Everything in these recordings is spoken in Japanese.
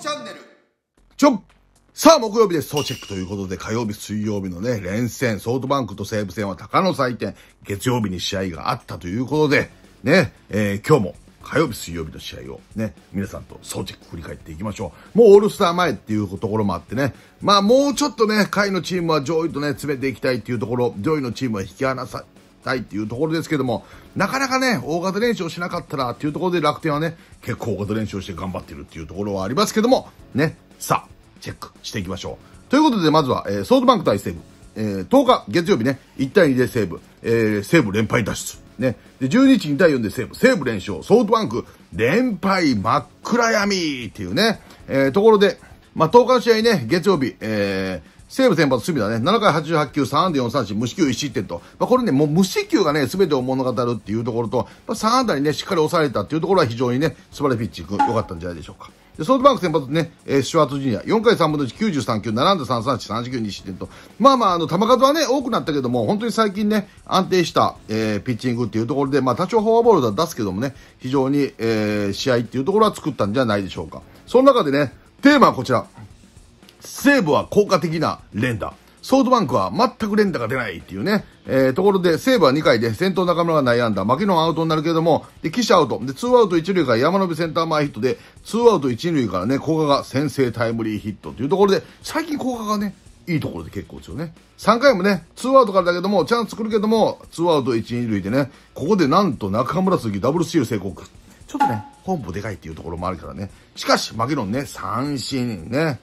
チャンネル。ちょさあ、木曜日です。総チェックということで、火曜日、水曜日のね、連戦、ソフトバンクと西武戦は高の祭典、月曜日に試合があったということで、ね、えー、今日も火曜日、水曜日の試合をね、皆さんと総チェック振り返っていきましょう。もうオールスター前っていうところもあってね、まあもうちょっとね、下位のチームは上位とね、詰めていきたいっていうところ、上位のチームは引き離さ、たいっていうところですけども、なかなかね、大型練習をしなかったらっていうところで楽天はね、結構大型練習をして頑張ってるっていうところはありますけども、ね、さあ、チェックしていきましょう。ということで、まずは、えー、ソードバンク対西武。えー、10日月曜日ね、1対2で西武、えー、西武連敗脱出。ね。で、12日2対4で西武、西武連勝、ソフトバンク、連敗真っ暗闇っていうね、えー、ところで、まあ、10日の試合ね、月曜日、えー、西武先発、隅田ね、7回88球、3安打4三振、無四球1失点と、まあ、これね、もう無四球がね、すべてを物語るっていうところと、まあ、3安打にね、しっかり抑えたっていうところは非常にね、素晴らしいピッチング、良かったんじゃないでしょうか。で、ソフトバンク先発ね、えー、シュワートジュニア、4回3分の1、93球、7安打3三振、39 2失点と、まあまあ、あの、球数はね、多くなったけども、本当に最近ね、安定した、えー、ピッチングっていうところで、まあ、多少フォアボールは出すけどもね、非常に、えー、試合っていうところは作ったんじゃないでしょうか。その中でね、テーマはこちら。西武は効果的な連打。ソフトバンクは全く連打が出ないっていうね。えー、ところで、西武は2回で先頭中村が悩んだ。負マキンアウトになるけれども、で、記者アウト。で、2アウト1塁から山辺センター前ヒットで、2アウト1塁からね、効果が先制タイムリーヒットというところで、最近効果がね、いいところで結構ですよね。3回もね、2アウトからだけども、チャンス作るけども、2アウト1、2塁でね、ここでなんと中村鈴木ダブルスチール成功。ちょっとね、本部でかいっていうところもあるからね。しかし、マキロンね、三振ね。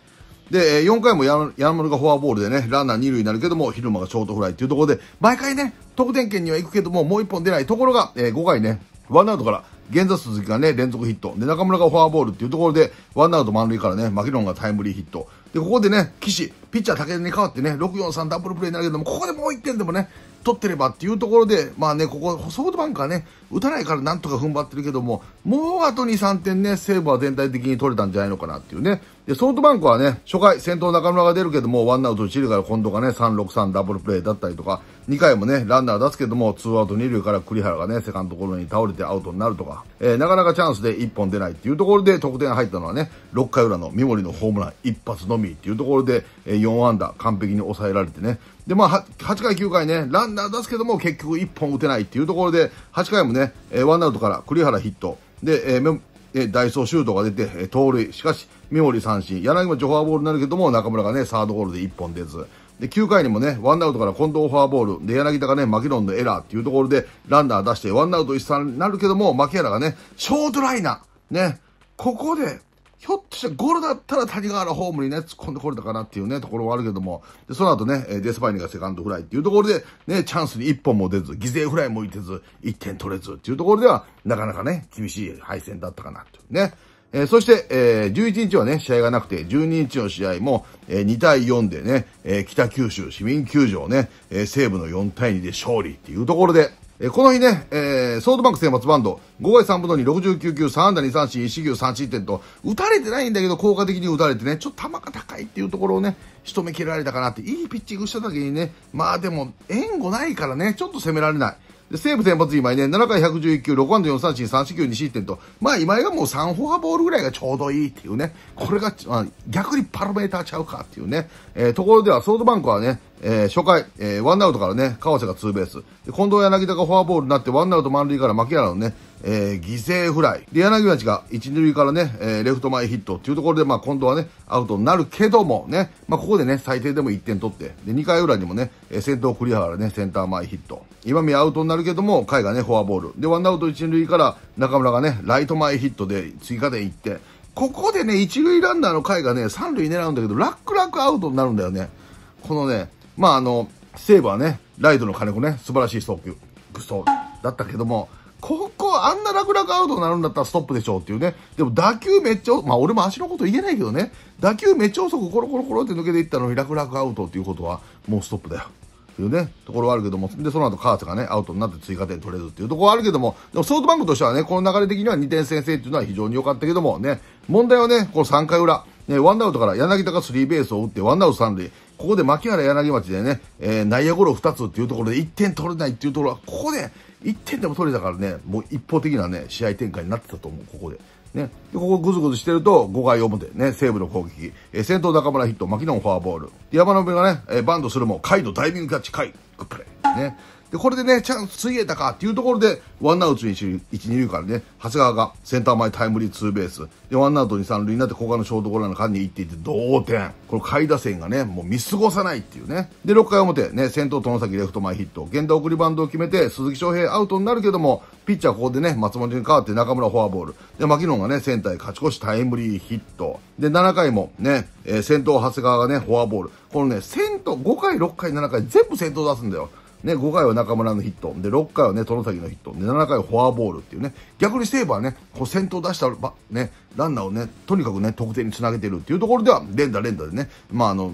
で、4回も山丸がフォアボールでね、ランナー2塁になるけども、昼間がショートフライっていうところで、毎回ね、得点圏には行くけども、もう1本出ない。ところが、えー、5回ね、ワンアウトから、現座鈴木がね、連続ヒット。で、中村がフォアボールっていうところで、ワンアウト満塁からね、マキロンがタイムリーヒット。で、ここでね、岸、ピッチャー武田に代わってね、643ダブルプレーになるけども、ここでもう1点でもね、取ってればっていうところで、まあね、ここ、ソフトバンクはね、打たないからなんとか踏ん張ってるけども、もうあと2、3点ね、セーブは全体的に取れたんじゃないのかなっていうね。で、ソフトバンクはね、初回、先頭中村が出るけども、ワンアウト1塁から今度がね、3、6、3ダブルプレーだったりとか、2回もね、ランナー出すけども、2アウト2塁から栗原がね、セカンドゴロに倒れてアウトになるとか、えー、なかなかチャンスで1本出ないっていうところで、得点入ったのはね、6回裏の三森のホームラン1発のみっていうところで、えー、4安打完璧に抑えられてね、で、まあ、8回、9回ね、ランナー出すけども、結局1本打てないっていうところで、8回もね、えー、ワンアウトから栗原ヒット、で、えーえダイソーシュートが出て、え盗塁。しかし、三森三振。柳もジョファーボールになるけども、中村がね、サードゴールで1本出ず。で、9回にもね、ワンアウトから近藤フォアボール。で、柳田がね、マキロンのエラーっていうところで、ランナー出して、ワンアウト1、3になるけども、牧原がね、ショートライナー。ね、ここで、ひょっとしてゴロだったら谷川のホームにね、突っ込んでこれたかなっていうね、ところはあるけども、で、その後ね、デスパイネがセカンドフライっていうところで、ね、チャンスに1本も出ず、犠牲フライも打てず、1点取れずっていうところでは、なかなかね、厳しい敗戦だったかなというね。えー、そして、えー、11日はね、試合がなくて、12日の試合も、えー、2対4でね、えー、北九州市民球場ね、えー、西部の4対2で勝利っていうところで、えー、この日ね、えー、ソードバンク選抜バンド、5割3分の2、69球、3安打2三振、1四球3失点と、打たれてないんだけど、効果的に打たれてね、ちょっと球が高いっていうところをね、仕留め切られたかなって、いいピッチングした時にね、まあでも、援護ないからね、ちょっと攻められない。で、西武先発今ね、7回111球、6安打4三振、3四球2失点と、まあ今井がもう3フォアボールぐらいがちょうどいいっていうね、これが、まあ、逆にパロメーターちゃうかっていうね、えー、ところではソフトバンクはね、えー、初回、えー、ワンアウトからね、川瀬がツーベース。で、近藤柳田がフォアボールになって、ワンアウト満塁から牧原のね、えー、犠牲フライ。で、アナチが一、二塁からね、えー、レフト前ヒットっていうところで、まあ今度はね、アウトになるけどもね、まあここでね、最低でも1点取って、で、2回裏にもね、えー、先頭栗原ね、センター前ヒット。今見アウトになるけども、甲がね、フォアボール。で、ワンアウト一、二塁から中村がね、ライト前ヒットで追加点1点。ここでね、一塁ランナーの甲がね、三塁狙うんだけど、ラックラックアウトになるんだよね。このね、まああの、セーブはね、ライトの金子ね、素晴らしい送球。グトだったけども、ここ、あんな楽々アウトになるんだったらストップでしょうっていうね。でも打球めっちゃ、まあ俺も足のこと言えないけどね、打球めっちゃ遅くコロコロコロって抜けていったのに楽々アウトっていうことは、もうストップだよ。っていうね、ところはあるけども、で、その後カーツがね、アウトになって追加点取れるっていうところはあるけども、でもソフトバンクとしてはね、この流れ的には2点先制っていうのは非常に良かったけども、ね、問題はね、この3回裏、ね、ワンアウトから柳田がスリーベースを打って、ワンアウト三塁、ここで牧原柳町でね、えー、内野ゴロ2つっていうところで1点取れないっていうところは、ここで、1点でも取れたからね、もう一方的なね、試合展開になってたと思う、ここで。ね。で、ここぐずぐずしてると、5回表、ね、西武の攻撃。えー、先頭中村ヒット、牧野フォアボール。山野辺がね、えー、バンドするも、カイドダイビングキャッチ、カイ、グップレイ。ね。で、これでね、チャンスついえたかっていうところで、ワンアウト一、一、二塁からね、長谷川がセンター前タイムリーツーベース。で、ワンアウト二、三塁になって、ここのショートゴーの間に行っていって同点。これ、下位打線がね、もう見過ごさないっていうね。で、6回表、ね、先頭外崎レフト前ヒット。現田送りバンドを決めて、鈴木翔平アウトになるけども、ピッチャーここでね、松本に代わって中村フォアボール。で、牧野がね、センターへ勝ち越しタイムリーヒット。で、7回もね、えー、先頭長谷川がね、フォアボール。このね、先頭、5回、6回、7回、全部先頭出すんだよ。ね、5回は中村のヒット、で、6回はね、殿崎のヒット、で、7回はフォアボールっていうね、逆にセーバーね、こう先頭出したば、ね、ランナーをね、とにかくね、得点につなげてるっていうところでは、連打連打でね、まああの、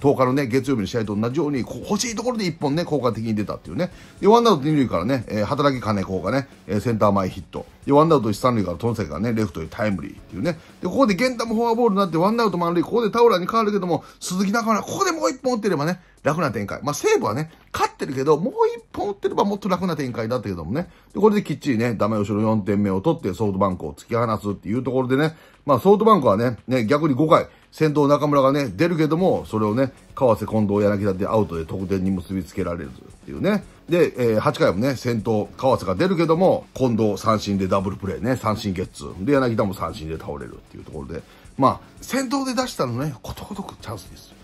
10日のね、月曜日の試合と同じように、欲しいところで1本ね、効果的に出たっていうね。で、ワンアウト2塁からね、えー、働き金子がね、えー、センター前ヒット。で、ワンアウト1、3塁からトンセがね、レフトへタイムリーっていうね。で、ここで源太もフォアボールになって、ワンアウト満塁、ここでタオラに変わるけども、鈴木中村、ここでもう1本打ってればね、楽な展開。まあ、西武はね、勝ってるけど、もう一本打ってればもっと楽な展開だったけどもね。で、これできっちりね、ダメ後ろ4点目を取ってソフトバンクを突き放すっていうところでね、まあ、ソフトバンクはね、ね、逆に5回、先頭中村がね、出るけども、それをね、河瀬、近藤、柳田でアウトで得点に結びつけられるっていうね。で、えー、8回もね、先頭、河瀬が出るけども、近藤三振でダブルプレーね、三振ゲッツー。で、柳田も三振で倒れるっていうところで、まあ、先頭で出したのね、ことごとくチャンスです。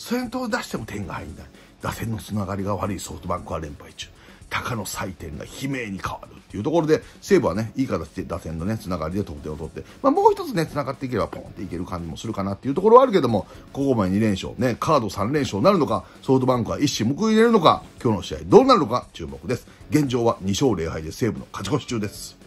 先頭を出しても点が入んない打線のつながりが悪いソフトバンクは連敗中高野祭典が悲鳴に変わるっていうところで西武はねいい形で打線のねつながりで得点を取って、まあ、もう一つねつながっていければポンっていける感じもするかなっていうところはあるけどもここまで2連勝ねカード3連勝になるのかソフトバンクは一矢報いれるのか今日の試合どうなるのか注目です現状は2勝0敗で西武の勝ち越し中です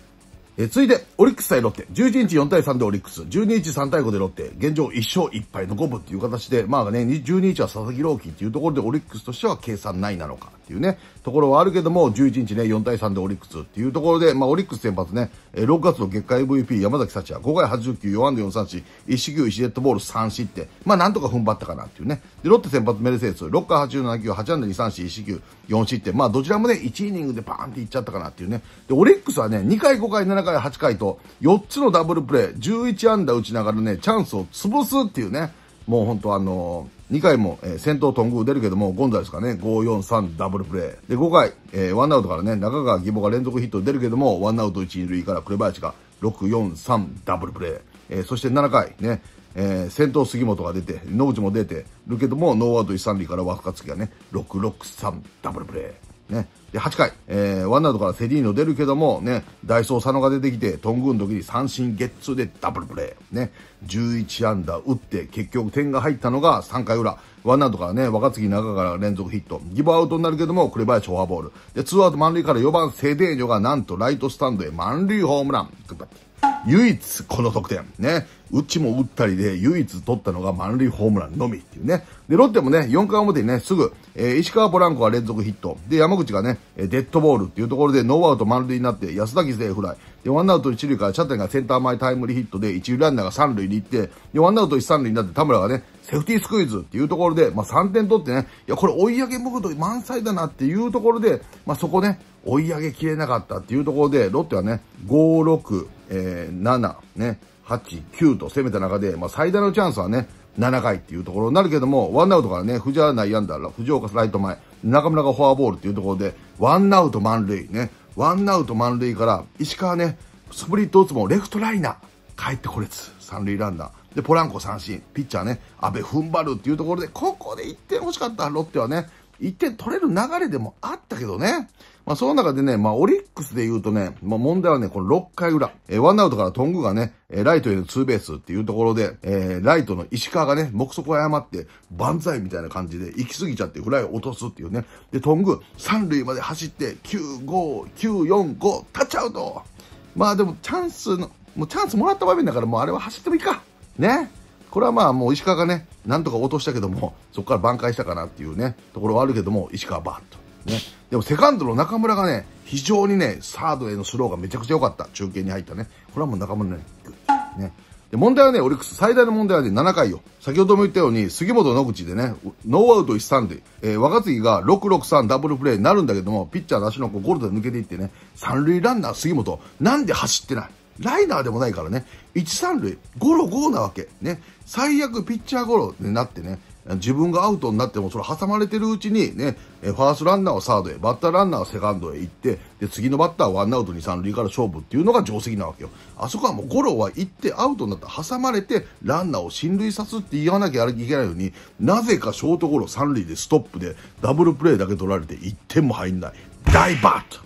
えついで、オリックス対ロッテ。11日4対3でオリックス。12日3対5でロッテ。現状1勝1敗の5分っていう形で、まあね、12日は佐々木朗希っていうところでオリックスとしては計算ないなのか。っていうね、ところはあるけども、11日ね、4対3でオリックスっていうところで、まあ、オリックス先発ね、6月の月間 MVP 山崎幸也、5回89、4安打4 3 4 1四球1デッドボール3失点、まあ、なんとか踏ん張ったかなっていうね。で、ロッテ先発メルセデス、6回87球、8安打2 3 4 1四球4失点、まあ、どちらもね、1イニングでバーンっていっちゃったかなっていうね。で、オリックスはね、2回、5回、7回、8回と、4つのダブルプレイ、11安打打ちながらね、チャンスを潰すっていうね、もう本当あのー2回も、えー、先頭頓宮出るけども、ゴンザレスがね、543ダブルプレー。で、5回、えー、ワンアウトからね、中川義母が連続ヒット出るけども、ワンアウト1、2塁から紅林が643ダブルプレー。えー、そして7回、ね、えー、先頭杉本が出て、野口も出てるけども、ノーアウト1、3塁から若月がね、663ダブルプレー。ね。で、8回、えー、ワンアウトからセリーノ出るけども、ね、ダイソー佐野が出てきて、トングン時に三振ゲッツーでダブルプレー。ね、11安打打って、結局点が入ったのが3回裏。ワンアウトからね、若槻中から連続ヒット。ギブアウトになるけども、栗林フォアボール。で、ツーアウト満塁から4番セデーニョがなんとライトスタンドへ満塁ホームラン。唯一この得点。ね。うちも打ったりで唯一取ったのが満塁ホームランのみっていうね。で、ロッテもね、4回表にね、すぐ、えー、石川ポランコが連続ヒット。で、山口がね、えデッドボールっていうところで、ノーアウト満塁になって、安田犠牲フライ。で、ワンアウト一塁からチャテンがセンター前タイムリーヒットで、一塁ランナーが三塁に行って、で、ワンアウト一三塁になって、田村がね、セーフティースクイズっていうところで、まあ、3点取ってね、いや、これ追い上げムード満載だなっていうところで、まあ、そこね、追い上げきれなかったっていうところで、ロッテはね、5、6、えー、7、ね、8、9と攻めた中で、まあ、最大のチャンスはね、7回っていうところになるけども、ワンアウトからね、藤原内野安打、藤岡ライト前、中村がフォアボールっていうところで、ワンアウト満塁ね、ワンアウト満塁から、石川ね、スプリット打つもレフトライナー、帰ってこれつ、三塁ランナー。で、ポランコ三振、ピッチャーね、安倍踏ん張るっていうところで、ここで1点欲しかった、ロッテはね。1点取れる流れでもあったけどね。まあ、その中でね、まあ、オリックスで言うとね、まあ、問題はね、この6回裏、えー、ワンアウトからトングがね、えー、ライトへのツーベースっていうところで、えー、ライトの石川がね、目測を誤って、万歳みたいな感じで、行き過ぎちゃってフライを落とすっていうね。で、トング、3塁まで走って、9、5、9、4、5、タッチアウトまあでも、チャンスの、もうチャンスもらった場面だから、もうあれは走ってもいいか。ね。これはまあもう石川がね、なんとか落としたけども、そこから挽回したかなっていうね、ところはあるけども、石川バーッと。ね。でもセカンドの中村がね、非常にね、サードへのスローがめちゃくちゃ良かった。中継に入ったね。これはもう中村ね、ね。で、問題はね、オリックス最大の問題はね、7回よ。先ほども言ったように、杉本野口でね、ノーアウト1、3で、えー、若月が6、6、3ダブルプレーになるんだけども、ピッチャーの足の子ゴールドで抜けていってね、三塁ランナー杉本、なんで走ってないライナーでもないからね、1、3塁、ゴロ、ゴーなわけ。ね、最悪ピッチャーゴロになってね、自分がアウトになっても、それ挟まれてるうちにね、ファーストランナーはサードへ、バッターランナーはセカンドへ行って、で、次のバッターはワンアウト二三塁から勝負っていうのが定石なわけよ。あそこはもうゴロは行ってアウトになった挟まれて、ランナーを進塁さすって言わなきゃいけないのに、なぜかショートゴロ三塁でストップで、ダブルプレーだけ取られて1点も入んない。大バット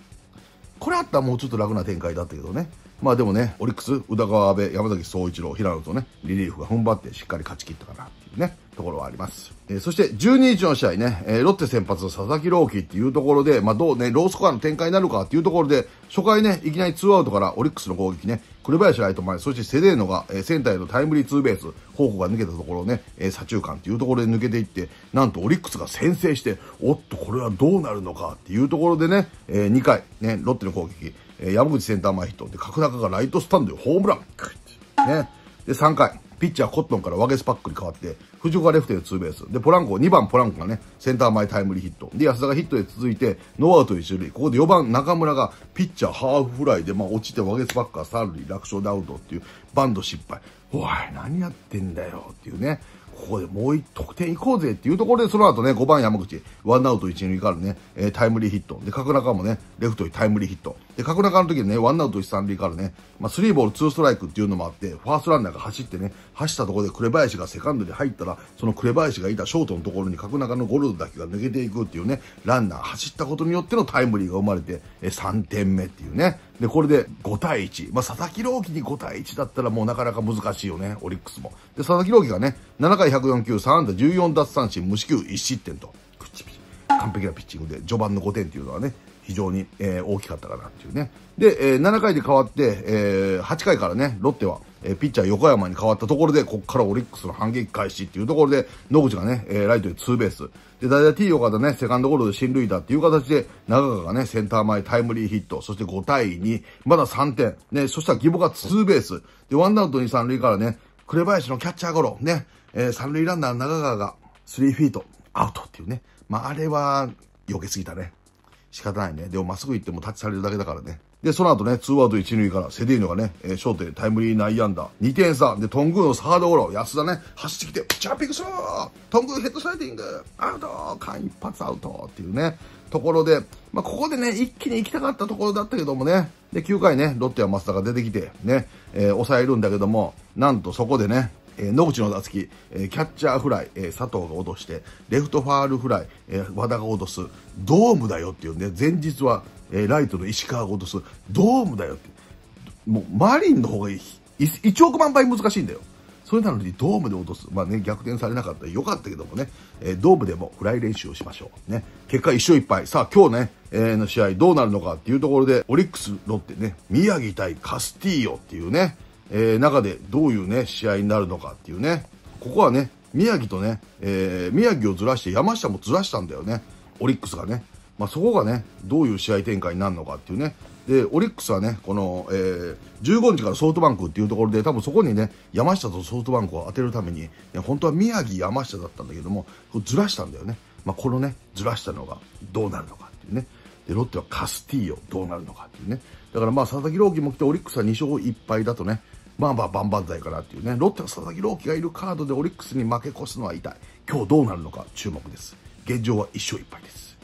これあったらもうちょっと楽な展開だったけどね。まあでもね、オリックス、宇田川、阿部、山崎総一郎、平野とね、リリーフが踏ん張ってしっかり勝ち切ったかなっていうね、ところはあります。えー、そして12日の試合ね、えー、ロッテ先発の佐々木朗希っていうところで、まあどうね、ロースコアの展開になるかっていうところで、初回ね、いきなり2アウトからオリックスの攻撃ね、紅林ライト前、そしてセデーノが、えー、センターへのタイムリーツーベース、方向が抜けたところをね、えー、左中間っていうところで抜けていって、なんとオリックスが先制して、おっと、これはどうなるのかっていうところでね、えー、2回、ね、ロッテの攻撃、え山口センター前ヒット。で、角中がライトスタンドへホームラン。ね。で、3回、ピッチャーコットンからワゲスパックに変わって、藤岡レフトへツーベース。で、ポランコ、2番ポランコがね、センター前タイムリーヒット。で、安田がヒットで続いて、ノーアウト1塁。ここで4番中村が、ピッチャーハーフフライで、まあ、落ちてワゲスパックが3塁、楽勝でアウトっていう、バンド失敗。おい、何やってんだよっていうね。ここでもう1得点いこうぜっていうところで、その後ね、5番山口、ワンアウト1、塁からね、えタイムリーヒット。で、角中もね、レフトにタイムリーヒット。で、角中の時にね、ワンアウト1、3塁からね、まあ、3ボール2ストライクっていうのもあって、ファーストランナーが走ってね、走ったところで紅林がセカンドに入ったら、その紅林がいたショートのところに角中のゴルフだけが抜けていくっていうね、ランナー走ったことによってのタイムリーが生まれて、え3点目っていうね、で、これで5対1。まあ、佐々木朗希に5対1だったらもうなかなか難しいよね、オリックスも。で、佐々木朗希がね、7回104球、3安打14奪三振、無四球1失点と、完璧なピッチングで、序盤の5点っていうのはね、非常に、えー、大きかったかなっていうね、で、えー、7回で変わって、えー、8回からね、ロッテは、えー、ピッチャー横山に変わったところで、こっからオリックスの反撃開始っていうところで、野口がね、えー、ライトでツーベース。で、代打 T 横田ね、セカンドゴロで進塁打っていう形で、長川がね、センター前タイムリーヒット、そして5対2、まだ3点。ね、そしたら義母がツーベース。で、ワンアウトに三塁からね、紅林のキャッチャーゴロ、ね、えー、三塁ランナー長川が3フィート、アウトっていうね。まあ、あれは、避けすぎたね。仕方ないね。でも、まっすぐ行ってもタッチされるだけだからね。で、その後ね、ツーアウト一塁からセディーノがね、えー、ショートでタイムリー内安打、2点差、で、トングーのサードゴロ、安田ね、走ってきて、ジャンピングスロートングーヘッドスライディングアウト間一発アウトっていうね、ところで、まあ、ここでね、一気に行きたかったところだったけどもね、で、9回ね、ロッテは松田が出てきて、ね、えー、抑えるんだけども、なんとそこでね、えー、野口の打席、えー、キャッチャーフライ、えー、佐藤が落として、レフトファールフライ、えー、和田が落とす、ドームだよっていうね、前日は、えー、ライトの石川が落とす、ドームだよって。もう、マリンの方がいい。1億万倍難しいんだよ。それなのにドームで落とす。まあね、逆転されなかったらよかったけどもね、えー、ドームでもフライ練習をしましょう。ね。結果一勝1敗。さあ今日ね、えー、の試合どうなるのかっていうところで、オリックス、ロッテね、宮城対カスティーヨっていうね、えー、中でどういうね、試合になるのかっていうね、ここはね、宮城とね、えー、宮城をずらして山下もずらしたんだよね、オリックスがね。まあ、そこがね、どういう試合展開になるのかっていうね。で、オリックスはね、この、えー、15日からソフトバンクっていうところで、多分そこにね、山下とソフトバンクを当てるために、ね、本当は宮城、山下だったんだけども、ずらしたんだよね。まあ、このね、ずらしたのがどうなるのかっていうね。で、ロッテはカスティーヨどうなるのかっていうね。だからまあ、佐々木朗希も来て、オリックスは2勝1敗だとね、まあまあバンバン歳かなっていうね、ロッテの佐々木朗希がいるカードでオリックスに負け越すのは痛い。今日どうなるのか注目です。現状は1勝1敗です。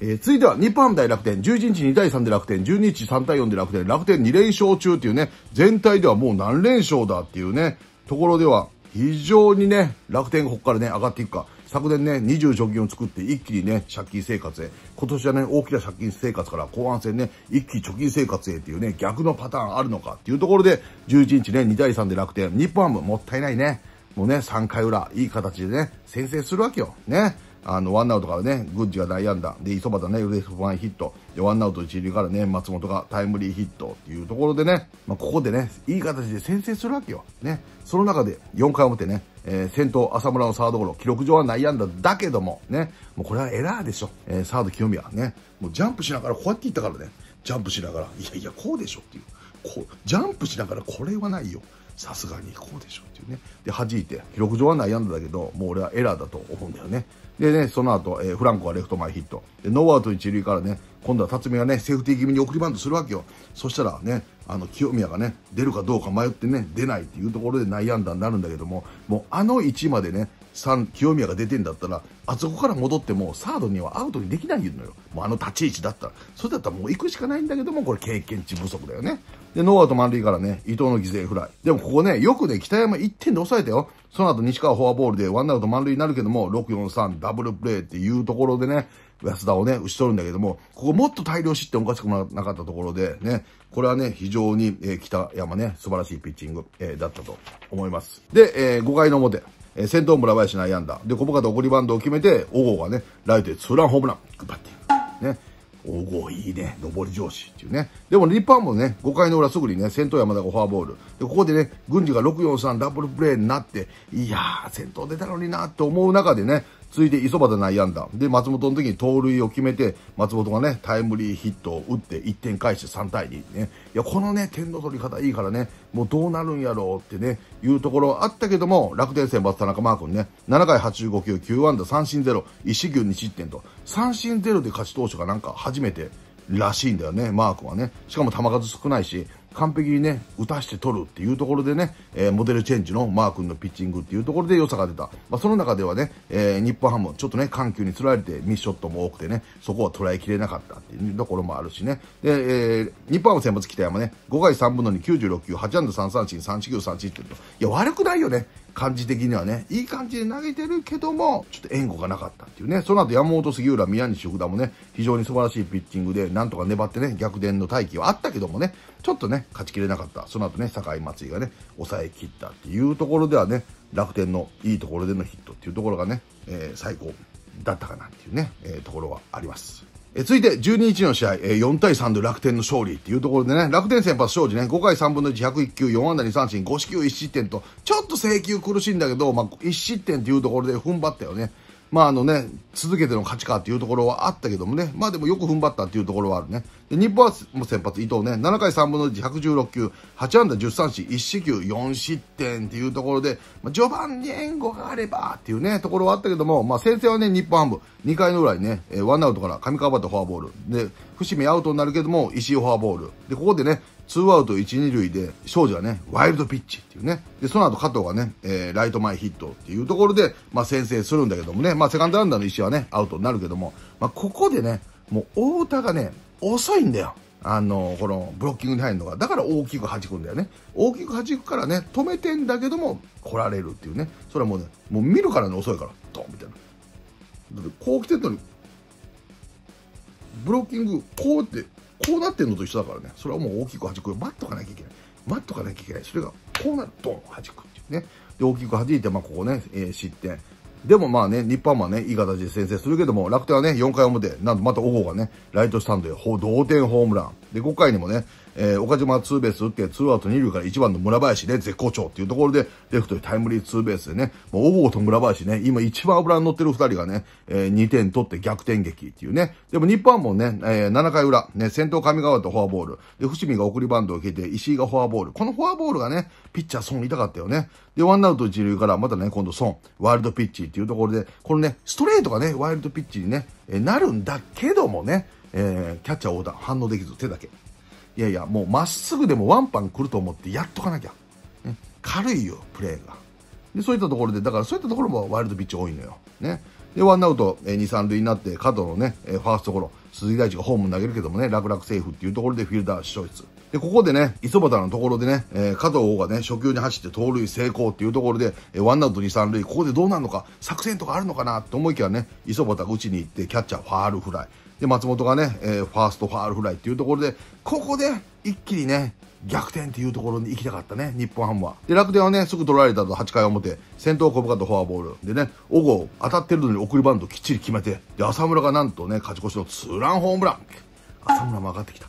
えー、続いては日本対楽天、11日2対3で楽天、12日3対4で楽天、楽天2連勝中っていうね、全体ではもう何連勝だっていうね、ところでは非常にね、楽天がここからね、上がっていくか。昨年ね、20貯金を作って一気にね、借金生活へ。今年はね、大きな借金生活から後半戦ね、一気に貯金生活へっていうね、逆のパターンあるのかっていうところで、11日ね、2対3で楽天、日本ハム、もったいないね。もうね、3回裏、いい形でね、先制するわけよ。ね。あのワンアウトからねグッジが内野安打で磯端ねウレフワンヒットでワンアウト一塁からね松本がタイムリーヒットっていうところでね、まあ、ここでねいい形で先制するわけよ、ね、その中で4回表ね、えー、先頭浅村のサードゴロ記録上は内野安打だけどもねもうこれはエラーでしょ、えー、サード清宮ねもうジャンプしながらこうやっていったからねジャンプしながらいやいやこうでしょっていうこうジャンプしながらこれはないよさすがにこうでしょっていうねで弾いて記録上は内野安打だけどもう俺はエラーだと思うんだよねでね、その後、えー、フランコがレフト前ヒット。で、ノーアウト一塁からね、今度は辰巳がね、セーフティー気味に送りバントするわけよ。そしたらね、あの、清宮がね、出るかどうか迷ってね、出ないっていうところで悩んだになるんだけども、もうあの位置までね、3清宮が出てんだったらあそこから戻ってもサードにはアウトにできないのよもうあの立ち位置だったらそれだったらもう行くしかないんだけどもこれ経験値不足だよねで、ノーアウト満塁からね、伊藤の犠牲フライ。でもここね、よくね、北山1点で抑えたよ。その後西川フォアボールでワンアウト満塁になるけども、643ダブルプレーっていうところでね、安田をね、打ち取るんだけども、ここもっと大量失点おかしくなかったところで、ね、これはね、非常に、えー、北山ね、素晴らしいピッチング、えー、だったと思います。で、えー、5回の表、えー、先頭村林内安打。で、小深田送りバンドを決めて、王郷がね、ライトへツーランホームラン。グッバッティング。ね。お郷いいね、上り上司っていうね。でも、日本もね、5回の裏すぐにね、先頭山田がフォアボール。で、ここでね、軍事が643ダブルプレーになって、いやー、先頭出たのになと思う中でね、続いて磯で内野安打。で、松本の時に盗塁を決めて、松本がね、タイムリーヒットを打って1点返して3対2。ね。いや、このね、点の取り方いいからね、もうどうなるんやろうってね、いうところあったけども、楽天戦バ田中マー君ね、7回85球、9安打、三振0、1四球2失点と、三振0で勝ち投手がなんか初めて、らしいんだよね、マークはね。しかも球数少ないし、完璧にね、打たして取るっていうところでね、えー、モデルチェンジのマー君のピッチングっていうところで良さが出た。まあ、その中ではね、えー、日本ハム、ちょっとね、緩急につられてミスショットも多くてね、そこは捉えきれなかったっていうところもあるしね。で、えー、日本ハム先発北山ね、5回3分の2、96球、8安打3三振、3四球3四っていや、悪くないよね。感じ的にはね、いい感じで投げてるけども、ちょっと援護がなかったっていうね、その後山本、杉浦、宮西、福田もね、非常に素晴らしいピッチングで、なんとか粘ってね、逆転の待機はあったけどもね、ちょっとね、勝ちきれなかった。その後ね、坂井松井がね、抑えきったっていうところではね、楽天のいいところでのヒットっていうところがね、えー、最高だったかなっていうね、えー、ところはあります。え続いて、12日の試合、えー、4対3で楽天の勝利っていうところでね、楽天先発勝利ね、5回3分の1、101球、4安打2三振、5四球1失点と、ちょっと制球苦しいんだけど、まあ、1失点っていうところで踏ん張ったよね。まああのね、続けての勝ちかっていうところはあったけどもね、まあでもよく踏ん張ったっていうところはあるね。で、日本はもう先発伊藤ね、7回3分の1、1 6球、8安打1 3三1四球、4失点っていうところで、まあ、序盤に援護があればっていうね、ところはあったけども、まあ先制はね、日本ハム、2回の裏にね、えワンアウトから上川端フォアボール、で、伏見アウトになるけども、石井フォアボール、で、ここでね、ツーアウト1、2塁で、庄司はね、ワイルドピッチっていうね。で、その後加藤がね、えー、ライト前ヒットっていうところで、まあ、先制するんだけどもね、まあ、セカンドランナーの石はね、アウトになるけども、まあ、ここでね、もう、太田がね、遅いんだよ。あの、この、ブロッキングに入るのが。だから大きく弾くんだよね。大きく弾くからね、止めてんだけども、来られるっていうね。それはもうね、もう見るからね、遅いから、ドンみたいな。だって、こう来てんのに、ブロッキング、こうってこうなってるのと一緒だからねそれはもう大きく弾く待っとかなきゃいけない待っとかなきゃいけないそれがこうなるドン弾くっていうねで大きく弾いて、まあ、ここね、えー、失点でもまあね、日本はね、いい形で先制するけども、楽天はね、4回表、なんとまた小郷がね、ライトスタンドへ同点ホームラン。で、5回にもね、えー、岡島ツーベース打ってツーアウト二塁から一番の村林で絶好調っていうところで、レフトにタイムリーツーベースでね、もう小郷と村林ね、今一番油に乗ってる二人がね、えー、2点取って逆転劇っていうね。でも日本もね、えー、7回裏、ね、先頭上川とフォアボール、で、伏見が送りバンドを受けて、石井がフォアボール。このフォアボールがね、ピッチャー損痛かったよね。で、ワンアウト一塁からまたね、今度損、ワイルドピッチっていうところで、このね、ストレートがね、ワイルドピッチにね、えー、なるんだけどもね、えー、キャッチャー横断、反応できず手だけ。いやいや、もうまっすぐでもワンパン来ると思ってやっとかなきゃ。ね、軽いよ、プレーが。で、そういったところで、だからそういったところもワイルドピッチ多いのよ。ね。で、ワンアウト、えー、2、3塁になって、加藤のね、えファーストゴロ、鈴木大地がホーム投げるけどもね、楽々セーフっていうところでフィルダー視聴率。で、ここでね、磯端のところでね、えー、加藤がね、初球に走って盗塁成功っていうところで、えー、ワンアウト2、3塁、ここでどうなるのか、作戦とかあるのかなと思いきやね、磯端が打ちに行って、キャッチャーファールフライ。で、松本がね、えー、ファーストファールフライっていうところで、ここで一気にね、逆転っていうところに行きたかったね、日本ハムは。で、楽天はね、すぐ取られたと8回表、先頭小深とフォアボール。でね、小郷当たってるのに送りバントきっちり決めて、で、浅村がなんとね、勝ち越しのツーランホームラン。浅村も上がってきた。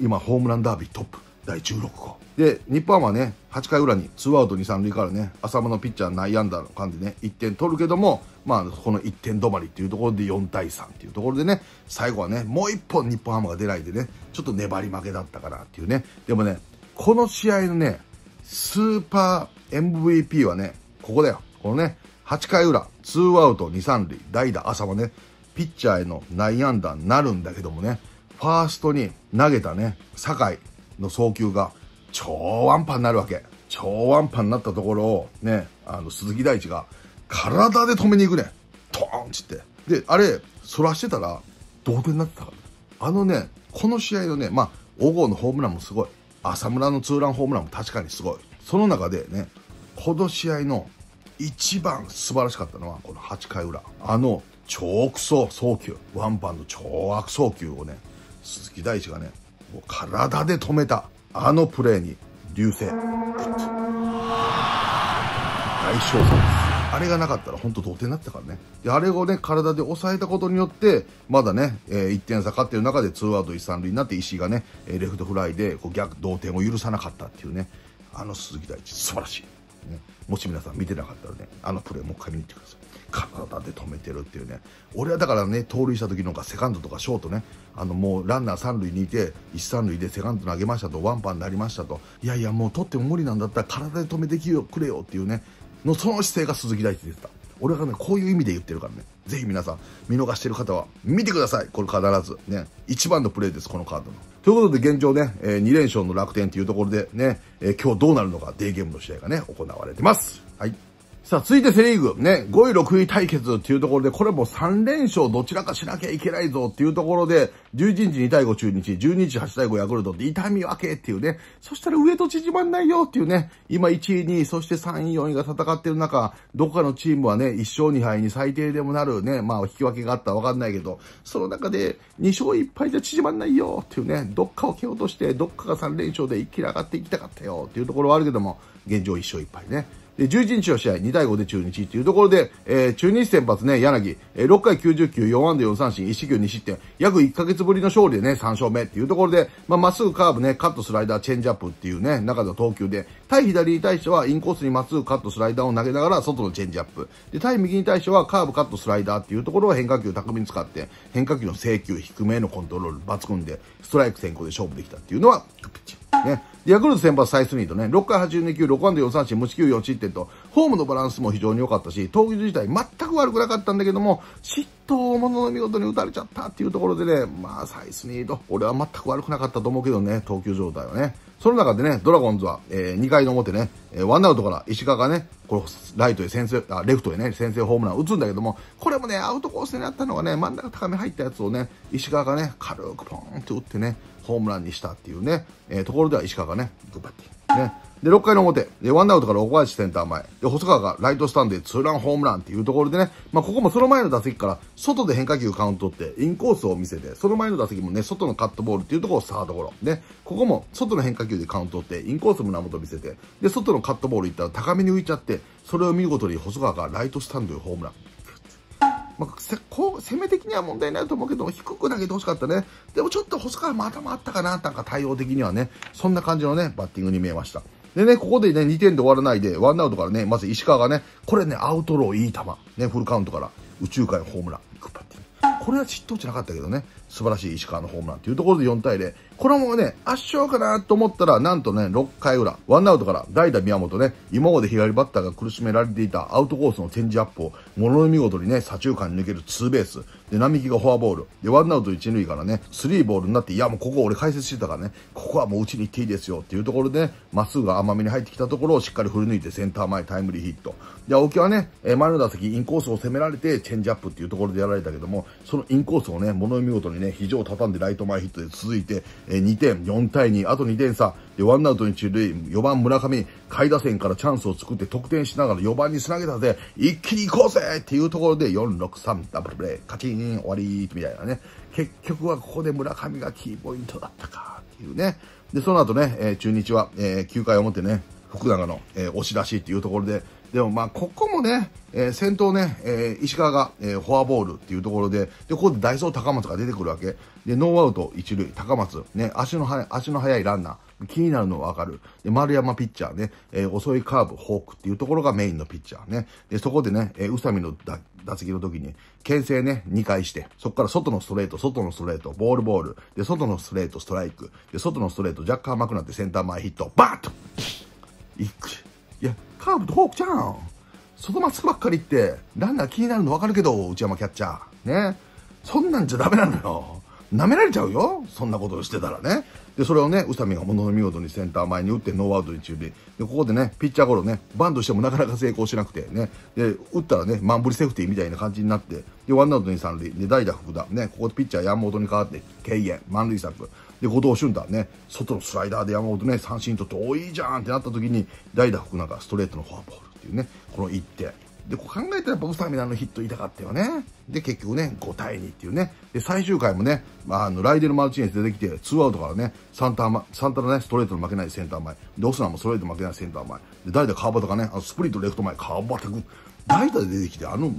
今、ホームランダービートップ。第16号。で、日本はね、8回裏に2アウト2、3塁からね、浅間のピッチャー内野安打の間でね、1点取るけども、まあ、この1点止まりっていうところで4対3っていうところでね、最後はね、もう1本日本ハムが出ないでね、ちょっと粘り負けだったかなっていうね。でもね、この試合のね、スーパー MVP はね、ここだよ。このね、8回裏、2アウト2、3塁、代打浅間ね、ピッチャーへの内野安打になるんだけどもね、ファーストに投げたね、酒井の送球が超ワンパンになるわけ。超ワンパンになったところを、ね、あの、鈴木大地が体で止めに行くね。トーンっ言って。で、あれ、逸らしてたら、同点になってたから。あのね、この試合のね、まあ、小郷のホームランもすごい。浅村のツーランホームランも確かにすごい。その中でね、この試合の一番素晴らしかったのは、この8回裏。あの、超クソ送球。ワンパンの超悪送球をね、鈴木大地がね、体で止めたあのプレーに流星大勝負ですあれがなかったら本当同点になったからね。で、あれをね、体で抑えたことによって、まだね、えー、1点差勝ってる中で2アウト1、3塁になって石井がね、えレフトフライでこう逆、同点を許さなかったっていうね、あの鈴木大地、素晴らしい。ね、もし皆さん見てなかったらね、あのプレーもう一回見に行ってください。体で止めてるっていうね俺はだからね盗塁した時のがセカンドとかショートねあのもうランナー三塁にいて一三塁でセカンド投げましたとワンパンになりましたといやいやもう取っても無理なんだったら体で止めてきよくれよっていうねのその姿勢が鈴木大地でした俺がねこういう意味で言ってるからねぜひ皆さん見逃してる方は見てくださいこれ必ずね一番のプレーですこのカードのということで現状ね、えー、2連勝の楽天というところでね、えー、今日どうなるのかデーゲームの試合がね行われてますはいさあ、続いてセリーグ。ね、5位、6位対決っていうところで、これも3連勝どちらかしなきゃいけないぞっていうところで、11日2対5中日、12日8対5ヤクルトって痛み分けっていうね。そしたら上と縮まんないよっていうね。今1位、2位、そして3位、4位が戦ってる中、どこかのチームはね、1勝2敗に最低でもなるね、まあ引き分けがあったらわかんないけど、その中で2勝1敗じゃ縮まんないよっていうね、どっかを蹴落として、どっかが3連勝で一気に上がっていきたかったよっていうところはあるけども、現状1勝1敗ね。で、11日の試合、2対5で中日っていうところで、えー、中日先発ね、柳、えー、6回9 9 4安打4三振、1四球2失点、約1ヶ月ぶりの勝利でね、3勝目っていうところで、まあ、まっすぐカーブね、カットスライダー、チェンジアップっていうね、中の投球で、対左に対してはインコースにまっすぐカットスライダーを投げながら、外のチェンジアップ。で、対右に対してはカーブ、カットスライダーっていうところを変化球巧みに使って、変化球の制球、低めへのコントロール、抜群で、ストライク先行で勝負できたっていうのは、ね、ヤクルト先発サイスニードね、6回82球、6安打4三振、無四球4失点と、ホームのバランスも非常に良かったし、投球自体全く悪くなかったんだけども、失投をものの見事に打たれちゃったっていうところでね、まあサイスニード、俺は全く悪くなかったと思うけどね、投球状態はね。その中でね、ドラゴンズは、えー、2回の表ね、えー、ワンアウトから石川がね、これ、ライトへ先制、あ、レフトへね、先制ホームラン打つんだけども、これもね、アウトコースになったのがね、真ん中高め入ったやつをね、石川がね、軽くポーンって打ってね、ホームランにしたっていうね、えー、ところでは石川がね、グッバッね。で、6回の表、で、ワンアウトから岡林センター前、で、細川がライトスタンドでツーランホームランっていうところでね、まあ、ここもその前の打席から、外で変化球カウントって、インコースを見せて、その前の打席もね、外のカットボールっていうところをサードゴロ。ね、ここも外の変化球でカウントって、インコース胸元見せて、で、外のカットボールいったら高めに浮いちゃって、それを見事に細川がライトスタンドへホームラン。まあ、せこう攻め的には問題ないと思うけど、低く投げてほしかったね。でもちょっと細川も頭あったかな、なんか対応的にはね、そんな感じのね、バッティングに見えました。でね、ここでね、2点で終わらないで、ワンアウトからね、まず石川がね、これね、アウトローいい球。ね、フルカウントから、宇宙海ホームラン、これはちっと落ちなかったけどね、素晴らしい石川のホームランというところで4対0。これもね、圧勝かなと思ったら、なんとね、6回裏、ワンアウトから代打宮本ね、今まで左バッターが苦しめられていたアウトコースのチェンジアップを、ものの見事にね、左中間に抜けるツーベース、で、並木がフォアボール、で、ワンアウト一塁からね、スリーボールになって、いや、もうここ俺解説してたからね、ここはもう打ちに行っていいですよっていうところで、ね、まっすぐが甘めに入ってきたところをしっかり振り抜いてセンター前タイムリーヒット。で、青木はね、前の打席インコースを攻められてチェンジアップっていうところでやられたけども、そのインコースをね、物見事にね、肘を畳んでライト前ヒットで続いて、え2点、4対2、あと2点差。で、ワンアウト一塁、4番村上、下位打線からチャンスを作って得点しながら4番に繋げたぜ、一気に行こうぜっていうところで、4、6、3、ダブルプレー、カチン、終わり、みたいなね。結局はここで村上がキーポイントだったか、っていうね。で、その後ね、えー、中日は、えー、9回表ね、福永の、えー、押し出しっていうところで、でもまあ、ここもね、えー、先頭ね、えー、石川が、えー、フォアボールっていうところで、で、ここでダイソー高松が出てくるわけ。で、ノーアウト一塁、高松、ね、足のは足の速いランナー、気になるのはわかる。で、丸山ピッチャーね、えー、遅いカーブ、ホークっていうところがメインのピッチャーね。で、そこでね、えー、宇佐美の打席の時に、牽制ね、2回して、そこから外のストレート、外のストレート、ボールボール、で、外のストレート、ストライク、で、外のストレート、若干甘くなってセンター前ヒット、バーッといく。いや、カーブとホークじゃん外まっすぐばっかりって、ランナー気になるのわかるけど、内山キャッチャー。ね。そんなんじゃダメなのよ。舐められちゃうよ。そんなことをしてたらね。で、それをね、宇佐美がものの見事にセンター前に打ってノーアウト中塁で、ここでね、ピッチャーゴロね、バントしてもなかなか成功しなくてね、で、打ったらね、マンブリセーフティーみたいな感じになって、で、ワンアウトに3塁、で、代打福田、ね、ここでピッチャー山本に代わって、敬遠、満塁策、で、後藤俊太ね、外のスライダーで山本ね、三振と遠いじゃんってなった時に、代打福永、ストレートのフォアボールっていうね、この1点。で、こう考えたらボブ・サミナのヒット痛かったよね。で、結局ね、5対2っていうね。で、最終回もね、まあ、あの、ライデル・マルチネス出てきて、2アウトからね、サンタマ、サンタのね、ストレートの負けないセンター前。で、オスナもストレート負けないセンター前。で、代打川端がね、あのスプリットレフト前、川端ん。代打で出てきて、あの、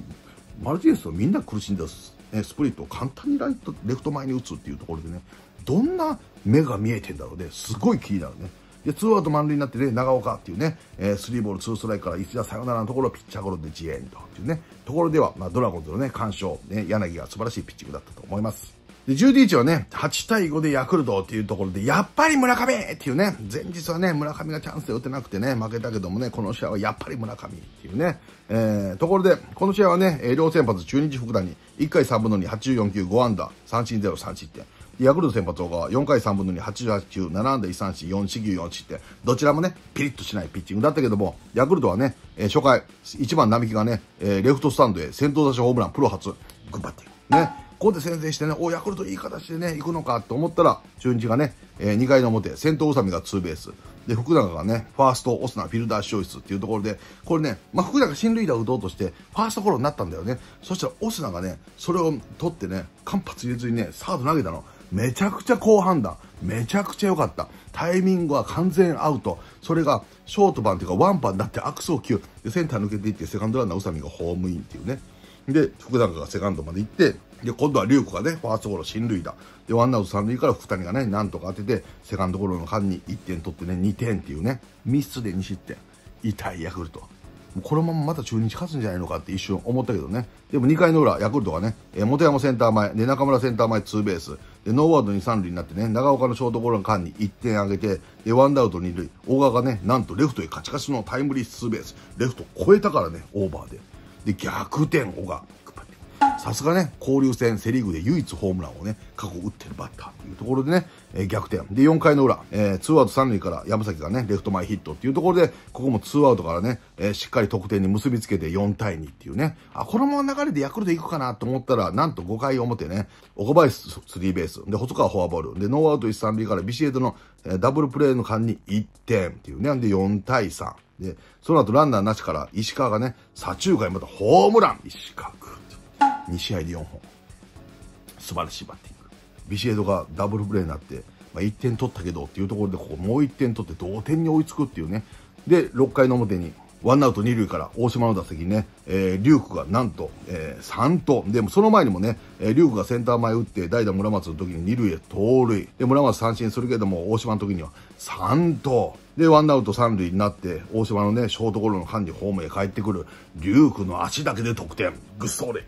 マルチネスとみんな苦しんだスプリットを簡単にライト、レフト前に打つっていうところでね、どんな目が見えてんだろうね。すごい気になるね。で、ツーアウト満塁になってね、長岡っていうね、えー、スリーボールツーストライクから一打サヨナラのところ、ピッチャーゴロで自衛にというね、ところでは、まあ、ドラゴンズのね、干渉、ね、柳が素晴らしいピッチングだったと思います。で、11はね、8対5でヤクルトっていうところで、やっぱり村上っていうね、前日はね、村上がチャンスで打てなくてね、負けたけどもね、この試合はやっぱり村上っていうね、えー、ところで、この試合はね、両先発中日福田に、1回3分の2、84球5安打、三振0、三失点。ヤクルト先発が4回3分の2、88球、7安打1三振、4四球4四って、どちらもね、ピリッとしないピッチングだったけども、ヤクルトはね、え初回、1番並木がね、えレフトスタンドへ先頭打者ホームラン、プロ初、頑張ってテね。ここで先制してね、お、ヤクルトいい形でね、行くのかと思ったら、中日がね、えー、2回の表、先頭宇佐美がツーベース。で、福永がね、ファースト、オスナ、フィルダー消失っていうところで、これね、まあ、福永進塁打を打とうとして、ファーストゴロになったんだよね。そしたらオスナがね、それを取ってね、間髪入れずにね、サード投げたの。めちゃくちゃ好判断。めちゃくちゃ良かった。タイミングは完全アウト。それがショートパンというかワンパンだって悪送球。で、センター抜けていって、セカンドランナー宇佐美がホームインっていうね。で、福永がセカンドまで行って、で、今度は龍子がね、ファーストゴロ進塁打。で、ワンアウト三塁から福谷がね、なんとか当てて、セカンドゴロの間に1点取ってね、2点っていうね、ミスで2失点。痛いヤクルト。このまままた中日勝つんじゃないのかって一瞬思ったけどね。でも2回の裏、ヤクルトがね、え山センター前、で、中村センター前ツーベース、で、ノーアウト2、3塁になってね、長岡のショートゴロの間に1点上げて、で、ワンアウト2塁、大川がね、なんとレフトへカチカチのタイムリーツーベース、レフト超えたからね、オーバーで。で、逆転、小川。さすがね、交流戦セリーグで唯一ホームランをね、過去打ってるバッターというところでね、えー、逆転。で、4回の裏、えー、ツーアウト三塁から山崎がね、レフト前ヒットっていうところで、ここもツーアウトからね、えー、しっかり得点に結びつけて4対2っていうね、あ、このまま流れでヤクルト行くかなと思ったら、なんと5回表ね、岡林スリーベース、で、細川フォアボール、で、ノーアウト一三塁からビシエドの、えー、ダブルプレーの間に1点っていうね、で、4対3。で、その後ランナーなしから石川がね、左中間またホームラン石川君。2試合で4本素晴らしいバッティングビシエドがダブルプレーになって、まあ、1点取ったけどっていうところでここもう1点取って同点に追いつくっていうねで6回の表にワンアウト二塁から大島の打席にね、えー、リュークがなんと、えー、3と、でもその前にもね、えー、リュークがセンター前打って、代打村松の時に二塁へ盗塁。で、村松三振するけども、大島の時には3と、で、ワンアウト三塁になって、大島のね、ショートゴロの間にホームへ帰ってくる、リュークの足だけで得点、ぐっそーれ。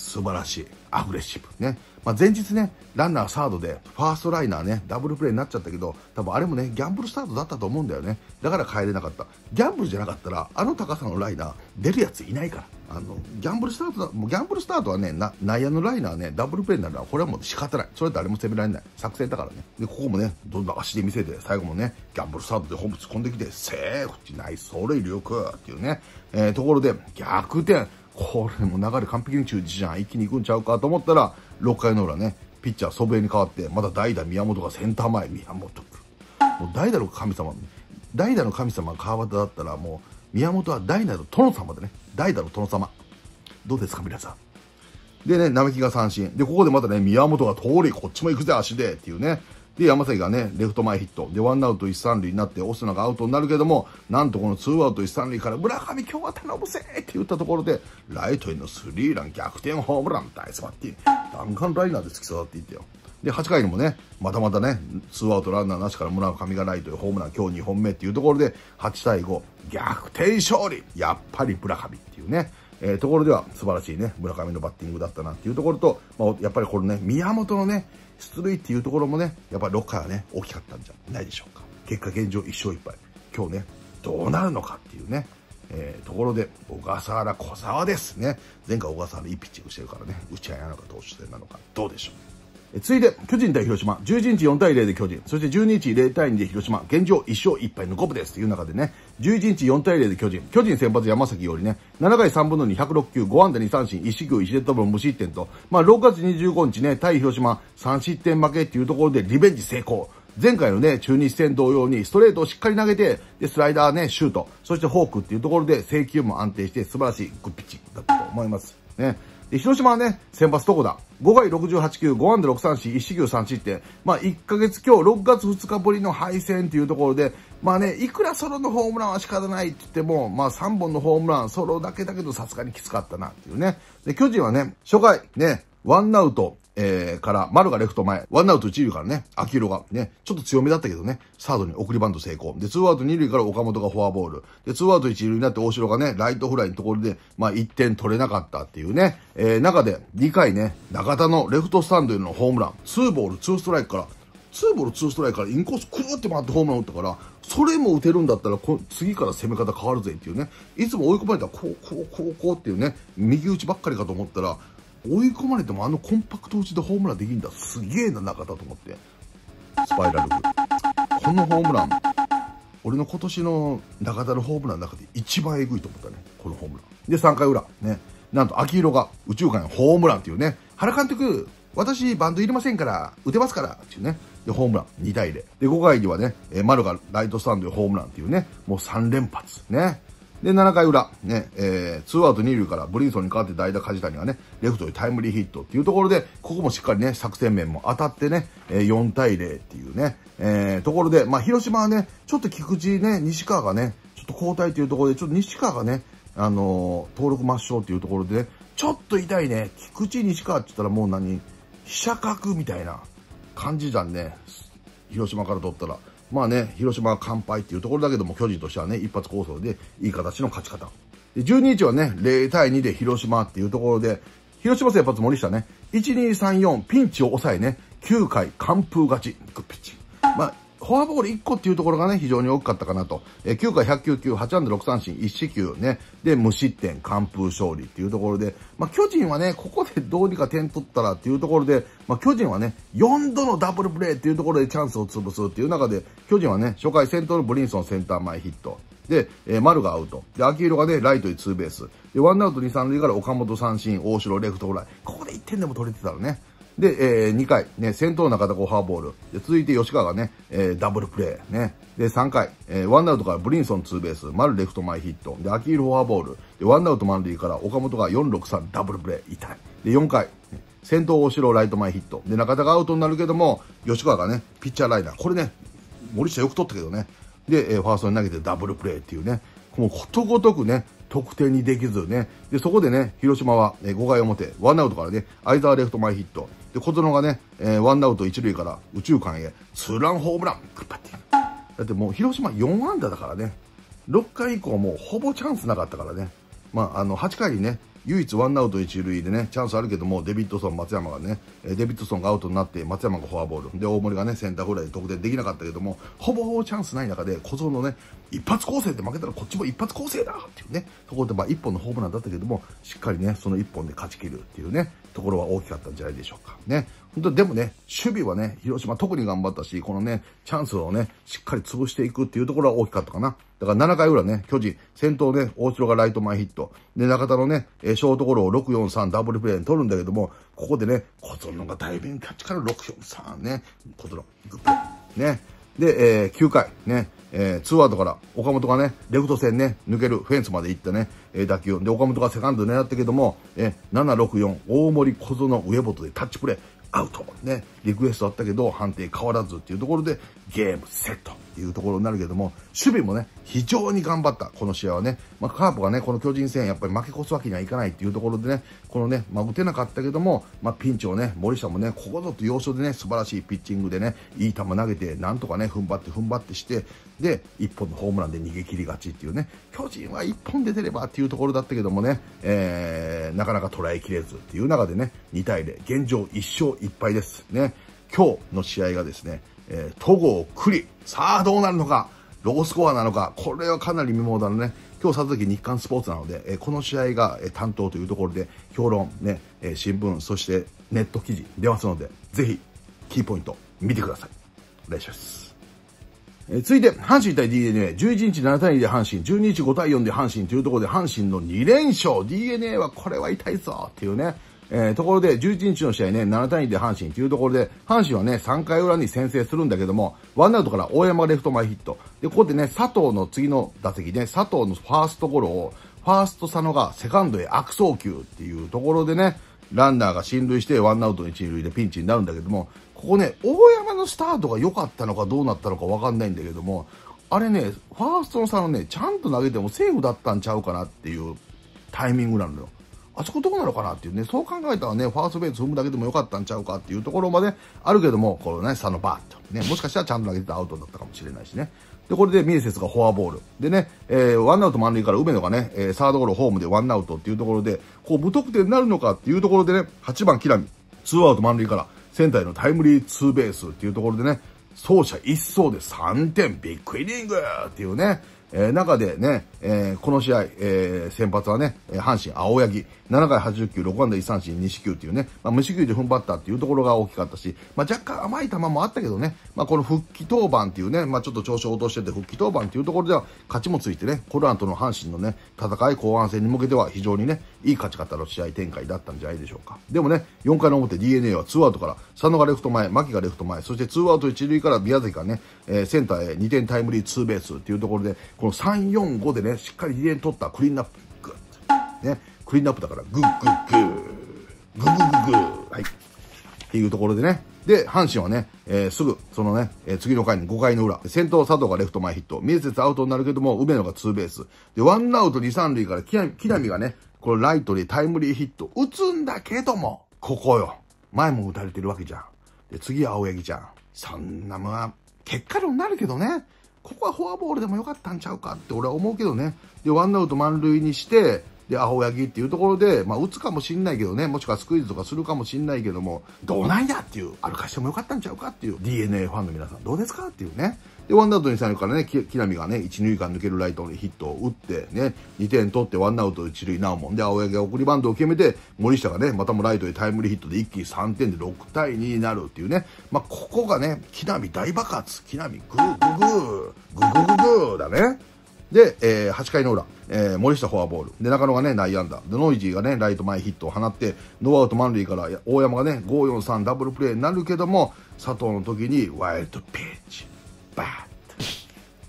素晴らしい。アグレッシブ。ね。まあ、前日ね、ランナーサードで、ファーストライナーね、ダブルプレーになっちゃったけど、多分あれもね、ギャンブルスタートだったと思うんだよね。だから帰れなかった。ギャンブルじゃなかったら、あの高さのライナー、出るやついないから。あの、ギャンブルスタートだ、もうギャンブルスタートはね、な内野のライナーね、ダブルプレーになるのは、これはもう仕方ない。それ誰も攻められない。作戦だからね。で、ここもね、どんどん足で見せて、最後もね、ギャンブルスタートでホーム突っ込んできて、セーフってナイス、それ、力っていうね、えー、ところで、逆転。これも流れ完璧に中止じゃん。一気に行くんちゃうかと思ったら、6回の裏ね、ピッチャー祖父江に変わって、まだ代打宮本がセンター前、宮本もう代打の神様、代打の神様が川端だったら、もう宮本は代打の殿様でね、代打の殿様。どうですか、皆さん。でね、並木が三振。で、ここでまたね、宮本が通り、こっちも行くぜ、足で、っていうね。で、山崎がね、レフト前ヒット。で、ワンアウト一三塁になって、オスナがアウトになるけども、なんとこのツーアウト一三塁から、村上今日は頼むぜって言ったところで、ライトへのスリーラン逆転ホームラン、大イスバッティング。弾丸ライナーで突き刺さっていってよ。で、8回にもね、またまたね、ツーアウトランナーなしから村上がないというホームラン、今日2本目っていうところで、8対5、逆転勝利やっぱり村上っていうね、えー、ところでは素晴らしいね、村上のバッティングだったなっていうところと、まあ、やっぱりこのね、宮本のね、出塁っていうところもね、やっぱりロッカーね、大きかったんじゃないでしょうか。結果現状1勝1敗。今日ね、どうなるのかっていうね、えー、ところで、小笠原小沢ですね。前回小笠原いいピッチングしてるからね、合いなのか投手戦なのか、どうでしょう。次いで、巨人対広島。11日4対0で巨人。そして12日0対2で広島。現状1勝1敗の5分です。という中でね、11日4対0で巨人。巨人先発山崎よりね、7回3分の2、106球、5安打2三振、1四球、1デッドボール無失点と、まあ6月25日ね、対広島3失点負けっていうところでリベンジ成功。前回のね、中日戦同様にストレートをしっかり投げて、で、スライダーね、シュート、そしてフォークっていうところで制球も安定して素晴らしいグッピッチだったと思います。ね。で、広島はね、先発こだ5回68球、5安打6三振、1四球3って、まあ、1ヶ月今日、6月2日ぶりの敗戦というところで、まあね、いくらソロのホームランは仕方ないって言っても、まあ3本のホームラン、ソロだけだけどさすがにきつかったなっていうね。で、巨人はね、初回、ね、ワンアウト、えー、から、丸がレフト前、ワンアウト一塁からね、秋広がね、ちょっと強めだったけどね、サードに送りバント成功。で、ツーアウト二塁から岡本がフォアボール。で、ツーアウト一塁になって大城がね、ライトフライのところで、まあ、1点取れなかったっていうね、えー、中で2回ね、中田のレフトスタンドへのホームラン、ツーボールツーストライクから、ツーボールツーストライクからインコースくるって回ってホームラン打ったから、それも打てるんだったらこ、次から攻め方変わるぜっていうね、いつも追い込まれたら、こう、こう、こう、こうっていうね、右打ちばっかりかと思ったら、追い込まれてもあのコンパクト打ちでホームランできるんだすげえな中田と思ってスパイラルこのホームラン俺の今年の中田のホームランの中で一番えぐいと思ったねこのホームランで3回裏ねなんと秋広が宇宙間ホームランっていうね原監督私バンドいりませんから打てますからっていうねでホームラン2対0で5回にはね丸がライトスタンドでホームランっていうねもう3連発ねで、7回裏、ね、えー、2アウト2塁からブリンソンに代わって代打梶谷がね、レフトでタイムリーヒットっていうところで、ここもしっかりね、作戦面も当たってね、えー、4対0っていうね、えー、ところで、まあ、広島はね、ちょっと菊池ね、西川がね、ちょっと交代というところで、ちょっと西川がね、あのー、登録抹消っていうところでね、ちょっと痛いね、菊池西川って言ったらもう何、飛車角みたいな感じじゃんね、広島から取ったら。まあね、広島は完敗っていうところだけども、巨人としてはね、一発構想でいい形の勝ち方。で、12日はね、0対2で広島っていうところで、広島先発森下ね、1、2、3、4、ピンチを抑えね、9回完封勝ち、グッピッチ。まあ、フォアボール1個っていうところがね、非常に大きかったかなと。えー、9回109球、8安打6三振、1四球ね。で、無失点、完封勝利っていうところで、まあ、巨人はね、ここでどうにか点取ったらっていうところで、まあ、巨人はね、4度のダブルプレーっていうところでチャンスを潰すっていう中で、巨人はね、初回先頭のブリンソンセンター前ヒット。で、えー、丸がアウト。で、秋色がね、ライトにツーベース。で、ワンアウト2、3塁から岡本三振、大城レフトフライ。ここで1点でも取れてたらね、で、えー、2回、ね、先頭中田がフォアボール。で、続いて吉川がね、えー、ダブルプレー、ね。で、3回、えー、ワンアウトからブリンソンツーベース、丸レフト前ヒット。で、アキールフォアボール。で、ワンアウト満塁から岡本が463ダブルプレー、痛い。で、4回、先頭大城ライト前ヒット。で、中田がアウトになるけども、吉川がね、ピッチャーライナー。これね、森下よく取ったけどね。で、えー、ファーストに投げてダブルプレーっていうね、もうことごとくね、得点にできずね。で、そこでね、広島は、ね、5回表、ワンアウトからね、相沢レフト前ヒット。で、小園がね、えー、ワンアウト一塁から宇宙間へ、ツーランホームラン、グっパって。だってもう広島4安打だからね、6回以降もうほぼチャンスなかったからね、まあ、あの、8回にね、唯一ワンアウト一塁でね、チャンスあるけども、デビッドソン、松山がね、デビッドソンがアウトになって、松山がフォアボール。で、大森がね、センターフライで得点できなかったけども、ほぼほぼチャンスない中で、小僧のね、一発構成って負けたらこっちも一発構成だっていうね、そこでまあ一本のホームランだったけども、しっかりね、その一本で勝ち切るっていうね、ところは大きかったんじゃないでしょうか。ね。本当でもね、守備はね、広島特に頑張ったし、このね、チャンスをね、しっかり潰していくっていうところは大きかったかな。だから7回裏ね、巨人、先頭ね、大城がライト前ヒット。で、中田のね、ショートゴロを643ダブルプレーに取るんだけども、ここでね、小園がダイビングキャッチから643ね、小園、グッね。で、えー、9回ね、えー、ツーアウトから岡本がね、レフト線ね、抜けるフェンスまで行ってね、えー、打球。で、岡本がセカンド狙ったけども、えー、764、大森小園上本でタッチプレー。アウト。ね、リクエストあったけど、判定変わらずっていうところで、ゲームセットというところになるけども、守備もね、非常に頑張った、この試合はね。まあ、カープがね、この巨人戦、やっぱり負け越すわけにはいかないっていうところでね、このね、まあ、打てなかったけども、まあ、ピンチをね、森下もね、ここぞと要所でね、素晴らしいピッチングでね、いい球投げて、なんとかね、踏ん張って踏ん張ってして、で、1本のホームランで逃げ切りがちっていうね、巨人は1本出てればっていうところだったけどもね、えー、なかなか捉えきれずっていう中でね、2対0、現状1勝1敗です。ね、今日の試合がですね、えー、戸郷、栗、さあどうなるのか、ロースコアなのか、これはかなり見ものだね。今日佐々木日刊スポーツなので、えー、この試合が、えー、担当というところで、評論、ね、えー、新聞、そしてネット記事出ますので、ぜひ、キーポイント見てください。お願いします。えー、続いて、阪神対 DNA、11日7対2で阪神、12日5対4で阪神というところで、阪神の2連勝、DNA はこれは痛いぞっていうね、えー、ところで、11日の試合ね、7対2で阪神というところで、阪神はね、3回裏に先制するんだけども、ワンアウトから大山レフト前ヒット。で、ここでね、佐藤の次の打席ね、佐藤のファーストゴロを、ファースト佐野がセカンドへ悪送球っていうところでね、ランナーが進塁してワンアウト一塁でピンチになるんだけども、ここね、大山のスタートが良かったのかどうなったのかわかんないんだけども、あれね、ファーストの佐野ね、ちゃんと投げてもセーフだったんちゃうかなっていうタイミングなのよ。あそこどうなのかなっていうね、そう考えたらね、ファーストベース踏むだけでもよかったんちゃうかっていうところまであるけども、このね、差のバーっと。ね、もしかしたらちゃんと投げてたアウトだったかもしれないしね。で、これでミエセスがフォアボール。でね、えー、ワンアウト満塁から梅野がね、えー、サードゴロホームでワンアウトっていうところで、こう無得点になるのかっていうところでね、8番木浪、ツーアウト満塁からセンターへのタイムリーツーベースっていうところでね、走者一掃で3点ビッグイニングっていうね、え中でね、えこの試合、え先発はね、阪神、青柳、7回80球、6安打1三振、2四球っていうね、まあ、無四球で踏ん張ったっていうところが大きかったし、まあ、若干甘い球もあったけどね、まあ、この復帰登板っていうね、まあ、ちょっと調子を落としてて復帰登板っていうところでは勝ちもついてね、コロナとの阪神のね、戦い後半戦に向けては非常にね、いい勝ち方の試合展開だったんじゃないでしょうか。でもね、4回の表 DNA は2アウトから、佐野がレフト前、牧がレフト前、そして2アウト1塁から宮崎がね、えー、センターへ2点タイムリーツーベースっていうところで、この3、4、5でね、しっかり2点取ったクリーンナップ、グッ。ね、クリーンナップだから、グッグッグー。ググググー。はい。っていうところでね。で、阪神はね、えー、すぐ、そのね、えー、次の回の5回の裏、先頭佐藤がレフト前ヒット、面接アウトになるけども、梅野がツーベース。で、ワンアウト2、3塁から木、木並がね、このライトでタイムリーヒット打つんだけども、ここよ。前も打たれてるわけじゃん。で、次は青柳ちゃん。そんなもん、結果論になるけどね、ここはフォアボールでもよかったんちゃうかって俺は思うけどね。で、ワンアウト満塁にして、で、アホヤギっていうところで、まあ、打つかもしんないけどね、もしくはスクイズとかするかもしんないけども、どうないだっていう、歩かしてもよかったんちゃうかっていう、DNA ファンの皆さん、どうですかっていうね。で、ワンアウトに3塁からね、木浪がね、一塁間抜けるライトにヒットを打って、ね、2点取ってワンアウト1塁なおもんで、青柳が送りバントを決めて、森下がね、またもライトでタイムリーヒットで一気に3点で6対2になるっていうね、まあ、ここがね、木浪大爆発、木浪グーグーグー、グーグーグーだね。で、えー、8回の裏、えー、森下フォアボール。で、中野がね、内野安打。で、ノイジーがね、ライト前ヒットを放って、ノーアウト満塁から大山がね、5、4、3ダブルプレーになるけども、佐藤の時にワイルドピッチ、バ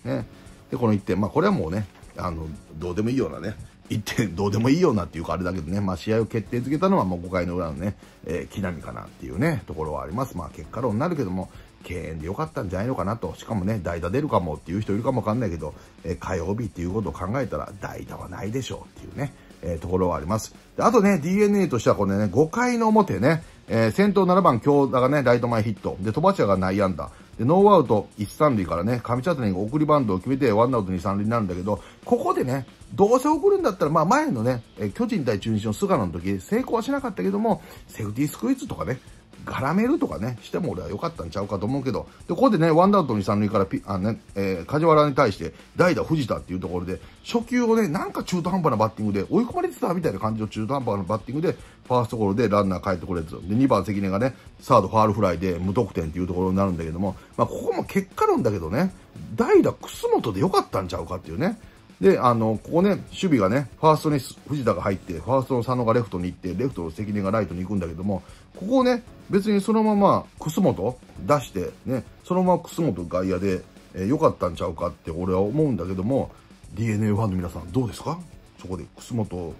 ッね。で、この1点、まあこれはもうね、あの、どうでもいいようなね、1点どうでもいいようなっていうかあれだけどね、まあ、試合を決定づけたのはもう5回の裏のね、えー、木並かなっていうね、ところはあります。まあ結果論になるけども、敬遠でよかったんじゃないのかなと、しかもね、代打出るかもっていう人いるかもわかんないけど、え火曜日っていうことを考えたら、代打はないでしょうっていうね、えー、ところはあります。であとね、DNA としてはこれね、5回の表ね、えー、先頭7番京田がね、ライト前ヒット。で、飛ばしが内野安打。で、ノーアウト1、3塁からね、上茶谷が送りバントを決めて、ワンアウト2、3塁になるんだけど、ここでね、どうせ送るんだったら、まあ前のね、え巨人対中日の菅野の時、成功はしなかったけども、セーフティースクイズとかね、絡めるとかね、しても俺は良かったんちゃうかと思うけど、で、ここでね、ワンダウトに三塁からピ、あね、えー、梶原に対して、代打藤田っていうところで、初球をね、なんか中途半端なバッティングで、追い込まれてたみたいな感じの中途半端なバッティングで、ファーストゴロでランナー帰ってこれず、で、2番関根がね、サードファールフライで無得点っていうところになるんだけども、まあ、ここも結果論だけどね、代打楠本で良かったんちゃうかっていうね、で、あの、ここね、守備がね、ファーストに藤田が入って、ファーストの佐野がレフトに行って、レフトの関根がライトに行くんだけども、ここをね、別にそのまま楠本出して、ね、そのまま楠本外野で、えー、よかったんちゃうかって俺は思うんだけども、DNA ファンの皆さんどうですかそこで楠本、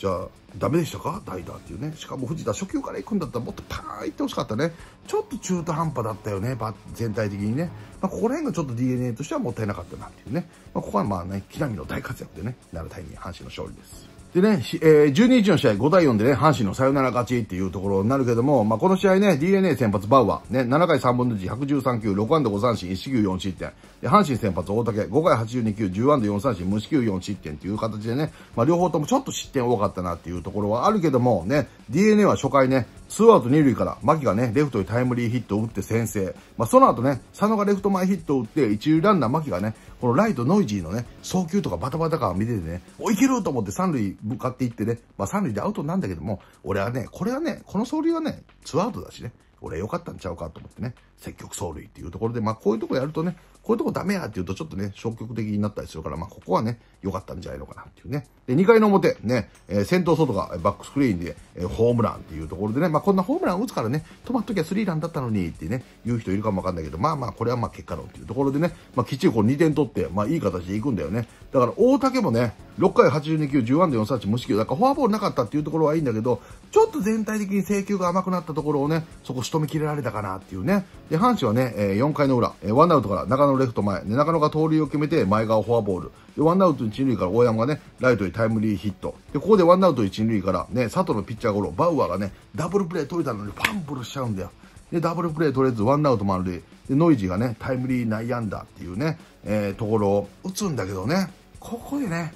じゃあダメでしたか代打っていうね。しかも藤田初球から行くんだったらもっとパーン行ってほしかったね。ちょっと中途半端だったよね、全体的にね。まあ、ここら辺がちょっと DNA としてはもったいなかったなっていうね。まあ、ここはまあね、木並の大活躍でね、ミング、阪神の勝利です。でね、えー、12日の試合5対4でね、阪神のサヨナラ勝ちっていうところになるけども、まあ、この試合ね、DNA 先発バウアー、ね、7回3分の1、113球、6安打5三振、1四球4失点。で、阪神先発大竹、5回82球、10安打4三振、無四球4失点っていう形でね、まあ、両方ともちょっと失点多かったなっていうところはあるけども、ね、DNA は初回ね、ツーアウト二塁から、牧がね、レフトにタイムリーヒットを打って先制。まあ、その後ね、佐野がレフト前ヒットを打って、一塁ランナー牧がね、このライトノイジーのね、送球とかバタバタ感を見ててね、お、いけると思って三塁向かっていってね、まあ、三塁でアウトなんだけども、俺はね、これはね、この走塁はね、ツーアウトだしね、俺良かったんちゃうかと思ってね、積極走塁っていうところで、まあこういうとこやるとね、こういうとこダメやって言うとちょっとね、消極的になったりするから、まあここはね、良かったんじゃないのかなっていうね。で、2回の表、ね、え先頭外がバックスクリーンで、えホームランっていうところでね、まあこんなホームラン打つからね、止まっときゃスリーランだったのにってね、言う人いるかもわかんないけど、まあまあこれはまあ結果論っていうところでね、まあきっちりこう2点取って、まあいい形でいくんだよね。だから大竹もね、6回82球、10安打4ーチ無四球、だからフォアボールなかったっていうところはいいんだけど、ちょっと全体的に制球が甘くなったところをね、そこ仕留めきれられたかなっていうね。で、阪神はね、え4回の裏、えワンアウトから中野レフト前、中野が盗塁を決めて前側フォアボール、で、ワンアウト一塁から大山がね、ライトにタイムリーヒット。で、ここでワンアウト一塁からね、佐藤のピッチャーゴロ、バウアーがね、ダブルプレー取れたのにパンブルしちゃうんだよ。で、ダブルプレー取れず、ワンアウト満塁。で、ノイジーがね、タイムリー内野安打っていうね、えー、ところを打つんだけどね、ここでね、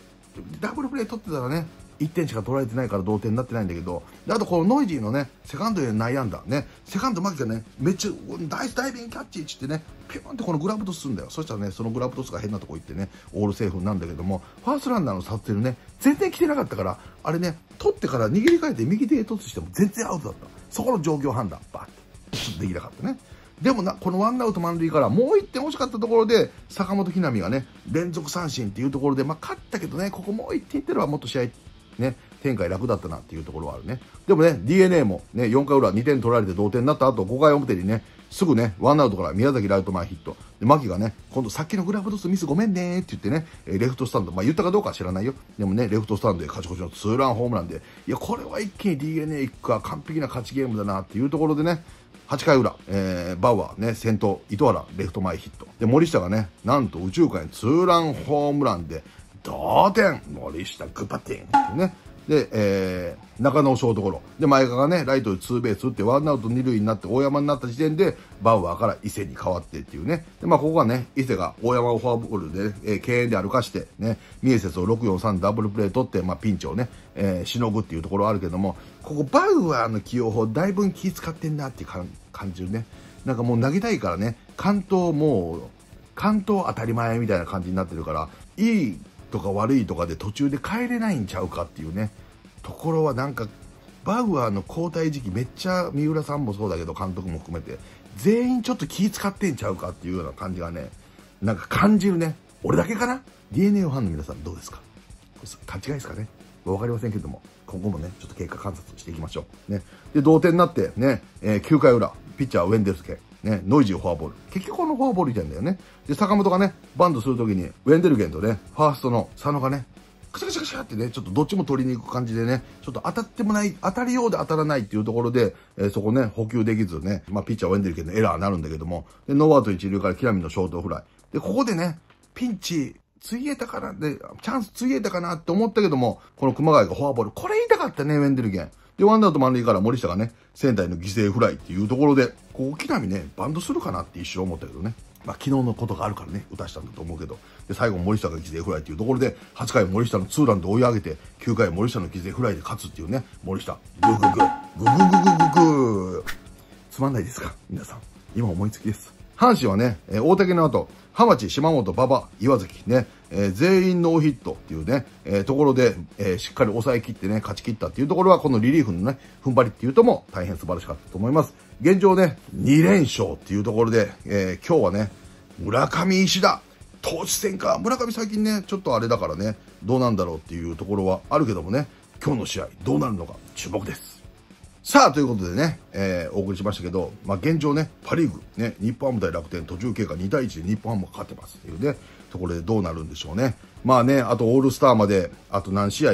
ダブルプレー取ってたらね、1点しか取られてないから同点になってないんだけど、あとこのノイジーのね、セカンドで悩んだ。ね、セカンドマキがね、めっちゃ、ダイスダイビングキャッチってってね、ピュンってこのグラブトスするんだよ。そしたらね、そのグラブトスが変なとこ行ってね、オールセーフなんだけども、ファーストランナーの撮影ね、全然来てなかったから、あれね、取ってから握り替えて右手で突しても全然アウトだった。そこの状況判断、バッとできなかったね。でもな、このワンアウト満塁からもう1点惜しかったところで、坂本ひなみがね、連続三振っていうところで、まあ、勝ったけどね、ここもう1点いってればもっと試合ね、展開楽だったなっていうところはあるね。でもね、DNA もね、4回裏2点取られて同点になった後、5回表にね、すぐね、ワンアウトから宮崎ライト前ヒット。で、牧がね、今度さっきのグラブトスミスごめんねって言ってね、レフトスタンド、まあ言ったかどうかは知らないよ。でもね、レフトスタンドで勝ち越しのツーランホームランで、いや、これは一気に DNA 行くか、完璧な勝ちゲームだなっていうところでね、8回裏、えー、バウアー、ね、先頭、糸原、レフト前ヒット。で、森下がね、なんと宇宙間にツーランホームランで、同点森下グパティンね。で、えー、中野をショートゴロ。で、前川がね、ライトでツーベース打って、ワンアウト二塁になって、大山になった時点で、バウアーから伊勢に変わってっていうね。で、まあ、ここはね、伊勢が大山をフォアボールで、えー、敬遠で歩かして、ね、ミエセスを643ダブルプレー取って、まあ、ピンチをね、えー、しのぐっていうところあるけども、ここ、バウアーの起用法、だいぶ気使ってんなって感じるね。なんかもう投げたいからね、関東もう、関東当たり前みたいな感じになってるから、いいとか悪いとかで途中で帰れないんちゃうかっていうねところはなんかバウアーの交代時期めっちゃ三浦さんもそうだけど監督も含めて全員ちょっと気使ってんちゃうかっていうような感じがねなんか感じるね俺だけかな DNA ファンの皆さんどうですか勘違いですかね分かりませんけども今後もねちょっと経過観察していきましょうねで同点になってね、えー、9回裏ピッチャーウェンデルスケね、ノイジーフォアボール。結局このフォアボールいんだよね。で、坂本がね、バンドするときに、ウェンデルゲンとね、ファーストの佐野がね、カシャカシャカシャってね、ちょっとどっちも取りに行く感じでね、ちょっと当たってもない、当たりようで当たらないっていうところで、えー、そこね、補給できずね、まあ、ピッチャーウェンデルゲンのエラーになるんだけども、で、ノーアウト一流からラミのショートフライ。で、ここでね、ピンチ、ついえたからで、チャンスついえたかなって思ったけども、この熊谷がフォアボール、これ言いたかったね、ウェンデルゲン。で、ワンダーと満塁から森下がね、仙台の犠牲フライっていうところで、こう、木並ね、バンドするかなって一瞬思ったけどね。まあ、昨日のことがあるからね、打たしたんだと思うけど、で、最後森下が犠牲フライっていうところで、8回森下のツーランで追い上げて、9回森下の犠牲フライで勝つっていうね、森下、ぐグググ、ググググググつまんないですか皆さん。今思いつきです。阪神はね、えー、大竹の後、浜地、島本、馬場、岩崎ね、えー、全員ノーヒットっていうね、えー、ところで、えー、しっかり抑え切ってね、勝ち切ったっていうところは、このリリーフのね、踏ん張りっていうとも大変素晴らしかったと思います。現状ね、2連勝っていうところで、え今日はね、村上石田、投手戦か、村上最近ね、ちょっとあれだからね、どうなんだろうっていうところはあるけどもね、今日の試合どうなるのか注目です。さあ、ということでね、えー、お送りしましたけど、まあ、現状ね、パリーグ、ね、日本ハム対楽天、途中経過2対1で日本ハムが勝ってますというね、ところでどうなるんでしょうね。まあね、あとオールスターまで、あと何試合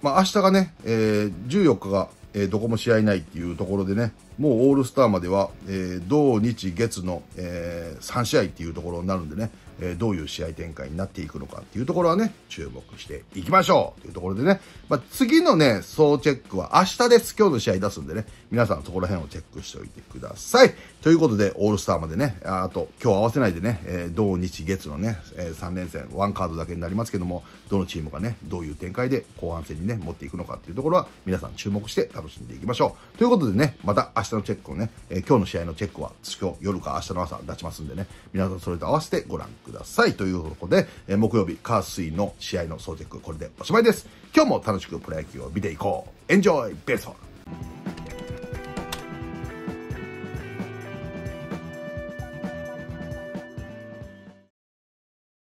まあ、明日がね、えー、14日が、えー、どこも試合ないっていうところでね、もうオールスターまでは、えー、土日月の、え3試合っていうところになるんでね、えどういう試合展開になっていくのかっていうところはね、注目していきましょうというところでね、まあ、次のね、総チェックは明日です。今日の試合出すんでね、皆さんそこら辺をチェックしておいてください。ということで、オールスターまでね、あと、今日合わせないでね、えー、土日月のね、えー、3連戦、ワンカードだけになりますけども、どのチームがね、どういう展開で後半戦にね、持っていくのかっていうところは、皆さん注目して楽しんでいきましょう。ということでね、また明日のチェックをね、えー、今日の試合のチェックは、今日夜か明日の朝出しますんでね、皆さんそれと合わせてご覧ください。ということで、えー、木曜日、カー水の試合の総チェック、これでおしまいです。今日も楽しくプロ野球を見ていこう。エンジョイベースボー